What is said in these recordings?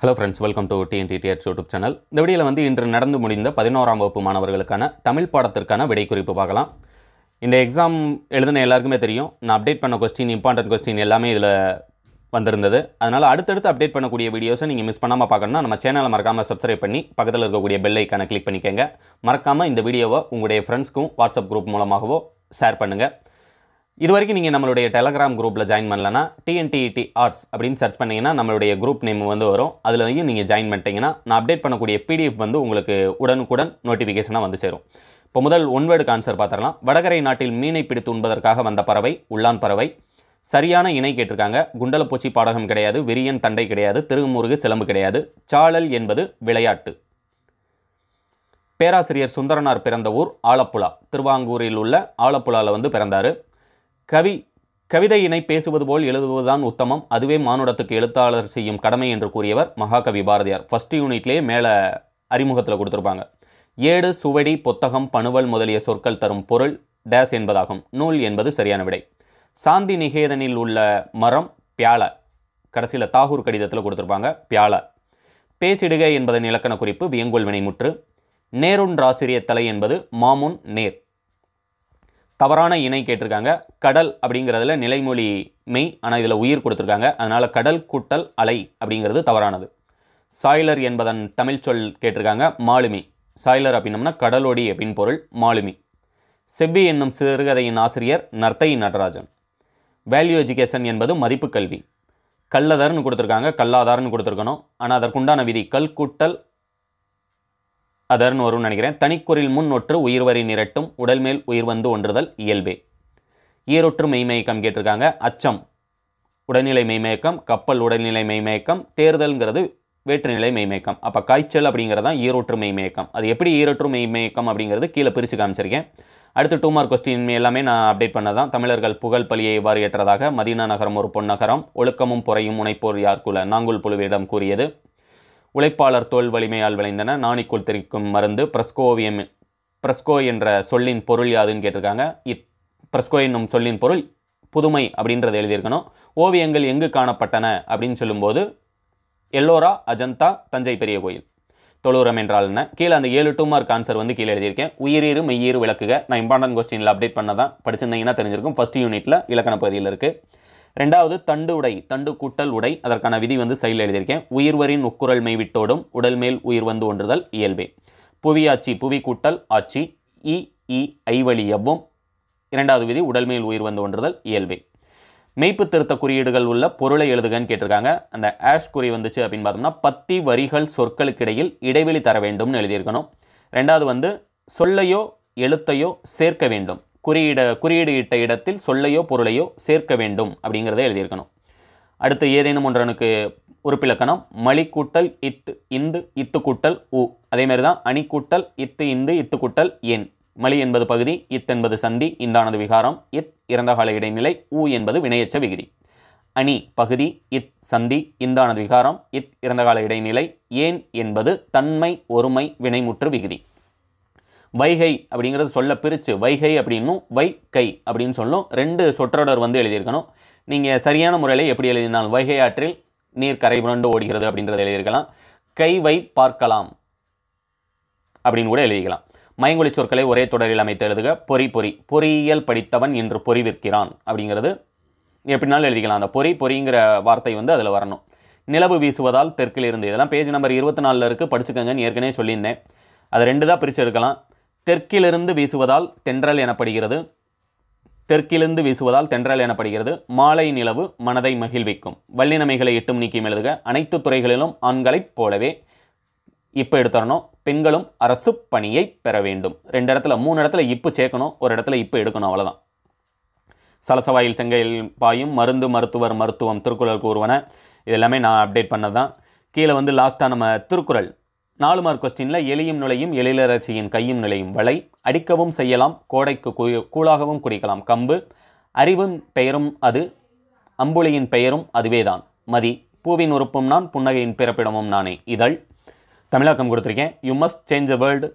hello friends welcome to TNTDR YouTube channel இந்த வீடியோவில் வந்து இன்று நடந்து முடிந்த பதினோராம் வகுப்பு மாணவர்களுக்கான தமிழ் பாடத்திற்கான விடை குறிப்பு பார்க்கலாம் இந்த எக்ஸாம் எழுதின எல்லாருக்குமே தெரியும் நான் அப்டேட் பண்ண கொஸ்டின் இம்பார்ட்டன்ட் கொஸ்டின் எல்லாமே இதில் வந்திருந்தது அதனால் அடுத்தடுத்து அப்டேட் பண்ணக்கூடிய வீடியோஸை நீங்கள் மிஸ் பண்ணாமல் பார்க்கணும்னா நம்ம சேனலை மறக்காமல் சப்ஸ்கிரைப் பண்ணி பக்கத்தில் இருக்கக்கூடிய பெல் ஐக்கானை கிளிக் பண்ணிக்கோங்க மறக்காமல் இந்த வீடியோவை உங்களுடைய ஃப்ரெண்ட்ஸ்க்கும் வாட்ஸ்அப் குரூப் மூலமாகவோ ஷேர் பண்ணுங்கள் இது வரைக்கும் நீங்கள் நம்மளுடைய டெலகிராம் குரூப்பில் ஜாயின் பண்ணலன்னா டிஎன்டிஇடி ஆர்ட்ஸ் e அப்படின்னு சர்ச் பண்ணிங்கன்னா நம்மளுடைய குரூப் நேம் வந்து வரும் அதில் வந்து நீங்கள் ஜாயின் பண்ணிட்டீங்கன்னா நான் அப்டேட் பண்ணக்கூடிய பிடிஎஃப் வந்து உங்களுக்கு உடனுக்குடன் நோட்டிஃபிகேஷனாக வந்து சேரும் இப்போ முதல் ஒன்வேர்டுக்கு ஆன்சர் பார்த்துடலாம் வடகரை நாட்டில் மீனை பிடித்து உண்பதற்காக வந்த பறவை உள்ளான் பறவை சரியான இணை கேட்டிருக்காங்க குண்டலப்பூச்சி பாடகம் கிடையாது விரியன் தண்டை கிடையாது திருமுருகு சிலம்பு கிடையாது சாழல் என்பது விளையாட்டு பேராசிரியர் சுந்தரனார் பிறந்த ஊர் ஆலப்புழா திருவாங்கூரில் உள்ள ஆலப்புழாவில் வந்து பிறந்தார் கவி கவிதையினை பேசுவது போல் எழுதுவதுதான் உத்தமம் அதுவே மானுடத்துக்கு எழுத்தாளர் செய்யும் கடமை என்று கூறியவர் மகாகவி பாரதியார் ஃபஸ்ட் யூனிட்லேயே மேலே அறிமுகத்தில் கொடுத்துருப்பாங்க ஏடு சுவடி புத்தகம் பணுவல் முதலிய சொற்கள் தரும் பொருள் டேஸ் என்பதாகும் நூல் என்பது சரியான விடை சாந்தி நிகேதனில் உள்ள மரம் பியால கடைசியில் தாகூர் கடிதத்தில் கொடுத்துருப்பாங்க பியால பேசிடுக என்பதன் இலக்கண குறிப்பு வியங்கோல் வினைமுற்று நேருன் ராசிரிய தலை என்பது மாமுன் நேர் தவறான இணை கேட்டிருக்காங்க கடல் அப்படிங்கிறதுல நிலைமொழி மெய் ஆனால் இதில் உயிர் கொடுத்துருக்காங்க அதனால் கடல் கூட்டல் அலை அப்படிங்கிறது தவறானது சாய்லர் என்பதன் தமிழ் சொல் கேட்டிருக்காங்க மாலுமி சாய்லர் அப்படின்னம்னா கடலோடி அப்படின் பொருள் மாலுமி செவ்வி என்னும் சிறுகதையின் ஆசிரியர் நர்த்தை நடராஜன் வேல்யூ எஜுகேஷன் என்பது மதிப்பு கல்வி கல்லதர்னு கொடுத்துருக்காங்க கல்லாதார்னு கொடுத்துருக்கணும் ஆனால் அதற்குண்டான விதி கல் கூட்டல் அதர்னு வரும்னு நினைக்கிறேன் தனிக்குறில் முன் ஒற்று உயிர் வரி நிரட்டும் உடல் மேல் உயிர் வந்து ஒன்றுதல் இயல்பே ஈரொற்று மெய்மயக்கம் கேட்டிருக்காங்க அச்சம் உடல்நிலை மெய்மயக்கம் கப்பல் உடல்நிலை மெய்மயக்கம் தேர்தல்ங்கிறது வேற்றுநிலை மெய்மயக்கம் அப்போ காய்ச்சல் அப்படிங்கிறது தான் ஈரொற்று மெய்மயக்கம் அது எப்படி ஈரொற்று மெய்மயக்கம் அப்படிங்கிறது கீழே பிரித்து காமிச்சிருக்கேன் அடுத்து டூ மார்க் கொஸ்டின் எல்லாமே நான் அப்டேட் பண்ணதான் தமிழர்கள் புகழ் பலியை இவ்வாறு ஏற்றதாக மதீனா நகரம் ஒரு பொன்னகரம் ஒழுக்கமும் பொறையும் முனைப்போர் குல நாங்குல் புழுவிடம் கூறியது உழைப்பாளர் தோல் வலிமையால் விளைந்தன நாணிக்குள் தெரிவிக்கும் மருந்து பிரஸ்கோவியம் பிரஸ்கோ என்ற சொல்லின் பொருள் யாதுன்னு கேட்டிருக்காங்க இத் பிரஸ்கோ என்னும் சொல்லின் பொருள் புதுமை அப்படின்றத எழுதியிருக்கணும் ஓவியங்கள் எங்கு காணப்பட்டன அப்படின்னு சொல்லும்போது எல்லோரா அஜந்தா தஞ்சை பெரிய கோயில் தொழுரம் என்றால் என்ன கீழே அந்த ஏழு டூ மார்க் ஆன்சர் வந்து கீழே எழுதியிருக்கேன் உயிரீறு மெய்யீறு விளக்குக நான் இம்பார்ட்டன்ட் கொஸ்டினில் அப்டேட் பண்ண தான் படிச்சிருந்தீங்கன்னா தெரிஞ்சிருக்கும் ஃபஸ்ட் யூனிட்டில் இலக்கண பகுதியில் இருக்குது ரெண்டாவது தண்டு உடை தண்டு கூட்டல் உடை அதற்கான விதி வந்து சைடில் எழுதியிருக்கேன் உயிர்வரின் உக்குரல் மெய் விட்டோடும் உடல் மேல் உயிர் வந்து ஒன்றுதல் இயல்பே புவி ஆட்சி புவி கூட்டல் ஆட்சி இ இ ஐவழி எவ்வும் இரண்டாவது விதி உடல் மேல் உயிர் வந்து ஒன்றுதல் இயல்பே மெய்ப்பு திருத்த குறியீடுகள் உள்ள பொருளை எழுதுகன்னு கேட்டிருக்காங்க அந்த ஆஷ் குறி வந்துச்சு அப்படின்னு பார்த்தோம்னா பத்தி வரிகள் சொற்களுக்கு இடையில் இடைவெளி தர வேண்டும்னு எழுதியிருக்கணும் ரெண்டாவது வந்து சொல்லையோ எழுத்தையோ சேர்க்க வேண்டும் குறியீட குறியீடு இட்ட இடத்தில் சொல்லையோ பொருளையோ சேர்க்க வேண்டும் அப்படிங்கிறத எழுதியிருக்கணும் அடுத்து ஏதேனும் ஒன்றனுக்கு உறுப்பிலக்கணம் மலிக்கூட்டல் இத்து இந்து இத்து கூட்டல் உ மாதிரி தான் அணிக்கூட்டல் இத்து இந்து இத்து கூட்டல் என் மலி என்பது பகுதி இத் என்பது சந்தி இந்தானது விகாரம் இத் இறந்தகால இடைநிலை உ என்பது வினையச்ச விகிதி அணி பகுதி இத் சந்தி இந்தானது விகாரம் இத் இறந்தகால இடைநிலை ஏன் என்பது தன்மை ஒருமை வினைமுற்று விகுதி வைகை அப்படிங்கிறது சொல்ல பிரித்து வைகை அப்படின்னும் வை கை அப்படின்னு சொல்லும் ரெண்டு சொற்றொடர் வந்து எழுதியிருக்கணும் நீங்கள் சரியான முறையில் எப்படி எழுதினாலும் வைகை ஆற்றில் நீர் கரை புரண்டு ஓடுகிறது அப்படின்றத எழுதியிருக்கலாம் கை வை பார்க்கலாம் அப்படின்னு கூட எழுதிக்கலாம் மயங்கொழி சொற்களை ஒரே தொடரில் அமைத்து எழுதுக பொறி பொறி பொறியியல் படித்தவன் என்று பொறி விற்கிறான் அப்படிங்கிறது எப்படினாலும் எழுதிக்கலாம் அந்த பொறி பொறிங்கிற வார்த்தை வந்து அதில் வரணும் நிலவு வீசுவதால் தெற்கில் இருந்து இதெல்லாம் பேஜ் நம்பர் இருபத்தி நாலில் இருக்குது படிச்சுக்கோங்கன்னு ஏற்கனவே சொல்லியிருந்தேன் அதை ரெண்டு தான் பிரித்து எடுக்கலாம் தெற்கிலிருந்து வீசுவதால் தென்றல் எனப்படுகிறது தெற்கிலிருந்து வீசுவதால் தென்றல் எனப்படுகிறது மாலை நிலவு மனதை மகிழ்விக்கும் வள்ளினமைகளை எட்டும் நீக்கி எழுதுக அனைத்து துறைகளிலும் ஆண்களைப் போலவே இப்போ எடுத்துடணும் பெண்களும் அரசு பணியை பெற வேண்டும் ரெண்டு இடத்துல மூணு இடத்துல இப்போ சேர்க்கணும் ஒரு இடத்துல இப்போ எடுக்கணும் அவ்வளோதான் சலசவாயில் செங்கையில் பாயும் மருந்து மருத்துவர் மருத்துவம் திருக்குறள் கூறுவன இதெல்லாமே நான் அப்டேட் பண்ணது தான் கீழே வந்து லாஸ்ட்டாக நம்ம திருக்குறள் நாலு மார்க் கொஸ்டினில் எளியும் நுழையும் எழிலரசியின் கையும் நிலையும் வலை அடிக்கவும் செய்யலாம் கோடைக்கு கூழாகவும் குடிக்கலாம் கம்பு அறிவும் பெயரும் அது அம்புலியின் பெயரும் அதுவேதான் மதி பூவின் உறுப்பும் நான் புன்னகையின் பிறப்பிடமும் நானே இதழ் தமிழாக்கம் கொடுத்துருக்கேன் you must change a world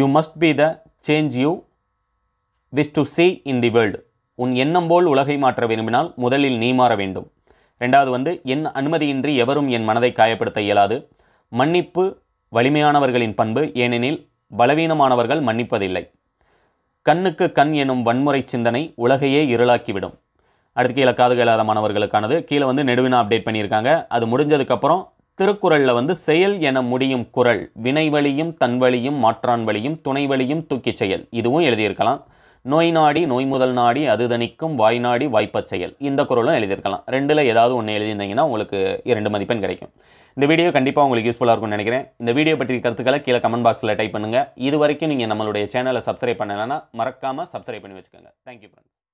you must be the change you wish to see in the world உன் எண்ணம் போல் உலகை மாற்ற விரும்பினால் முதலில் நீ மாற வேண்டும் ரெண்டாவது வந்து என் அனுமதியின்றி எவரும் என் மனதை காயப்படுத்த இயலாது மன்னிப்பு வலிமையானவர்களின் பண்பு ஏனெனில் பலவீனமானவர்கள் மன்னிப்பதில்லை கண்ணுக்கு கண் எனும் வன்முறை சிந்தனை உலகையே இருளாக்கிவிடும் அடுத்து கீழே காது கேளாத மாணவர்களுக்கானது கீழே வந்து நெடுவினா அப்டேட் பண்ணியிருக்காங்க அது முடிஞ்சதுக்கப்புறம் திருக்குறளில் வந்து செயல் என முடியும் குரல் வினைவழியும் தன்வழியும் மாற்றான் வழியும் துணைவழியும் தூக்கி செயல் இதுவும் எழுதியிருக்கலாம் நோய் நாடி நோய் முதல் நாடி அது தணிக்கும் வாய் நாடி வாய்ப்பச் செயல் இந்த குரலும் எழுதியிருக்கலாம் ரெண்டில் ஏதாவது ஒன்று எழுதியிருந்தீங்கன்னா உங்களுக்கு இரண்டு மதிப்பெண் கிடைக்கும் இந்த வீடியோ கண்டிப்பாக உங்களுக்கு யூஸ்ஃபுல்லாக இருக்கும்னு நினைக்கிறேன் இந்த வீடியோ பற்றிய கருத்துக்களை கீழே கமெண்ட் பாக்ஸில் டைப் பண்ணுங்கள் இது வரைக்கும் நீங்கள் நம்மளுடைய சேனலை சப்ஸ்கிரைப் பண்ணலைன்னா மறக்காமல் சப்ஸ்கிரைப் பண்ணி வச்சுக்கோங்க தேங்க்யூ ஃப்ரெண்ட்ஸ்